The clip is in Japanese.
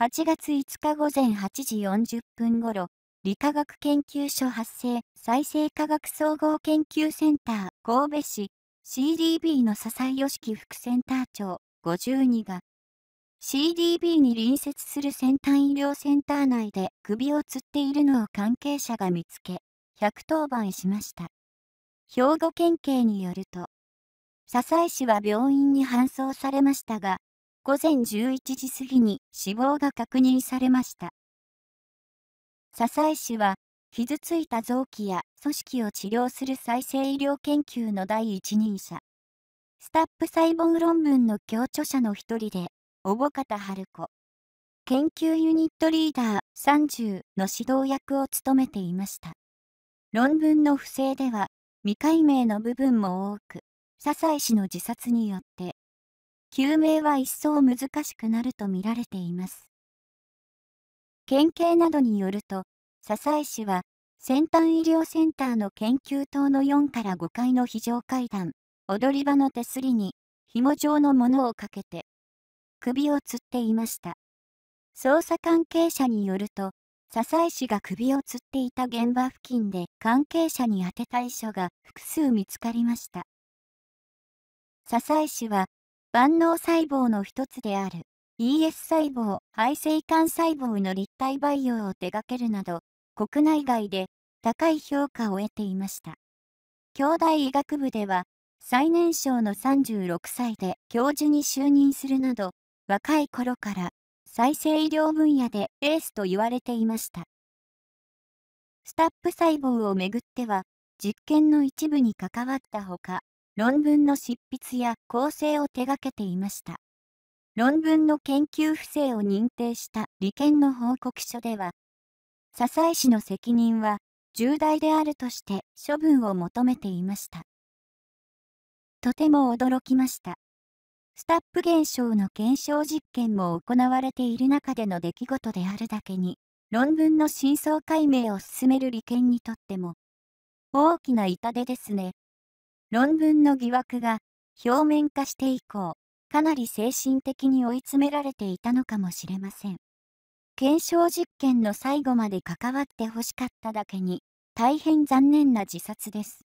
8月5日午前8時40分ごろ、理化学研究所発生再生科学総合研究センター神戸市 CDB の笹井良樹副センター長52が CDB に隣接する先端医療センター内で首を吊っているのを関係者が見つけ110番しました兵庫県警によると笹井氏は病院に搬送されましたが午前11時過ぎに死亡が確認されました。笹井氏は、傷ついた臓器や組織を治療する再生医療研究の第一人者。スタップ細胞論文の共著者の一人で、小保方春子。研究ユニットリーダー30の指導役を務めていました。論文の不正では、未解明の部分も多く、笹井氏の自殺によって救命は一層難しくなるとみられています。県警などによると、笹井市は、先端医療センターの研究棟の4から5階の非常階段、踊り場の手すりに、紐状のものをかけて、首を吊っていました。捜査関係者によると、笹井氏が首を吊っていた現場付近で関係者に宛てた遺書が複数見つかりました。笹井氏は万能細胞の一つである ES 細胞、肺性幹細胞の立体培養を手掛けるなど、国内外で高い評価を得ていました。京大医学部では、最年少の36歳で教授に就任するなど、若い頃から再生医療分野でエースと言われていました。スタップ細胞をめぐっては、実験の一部に関わったほか、論文の執筆や構成を手がけていました。論文の研究不正を認定した利権の報告書では、笹井氏の責任は重大であるとして処分を求めていました。とても驚きました。スタップ現象の検証実験も行われている中での出来事であるだけに、論文の真相解明を進める利権にとっても、大きな痛手ですね。論文の疑惑が表面化して以降、かなり精神的に追い詰められていたのかもしれません。検証実験の最後まで関わってほしかっただけに、大変残念な自殺です。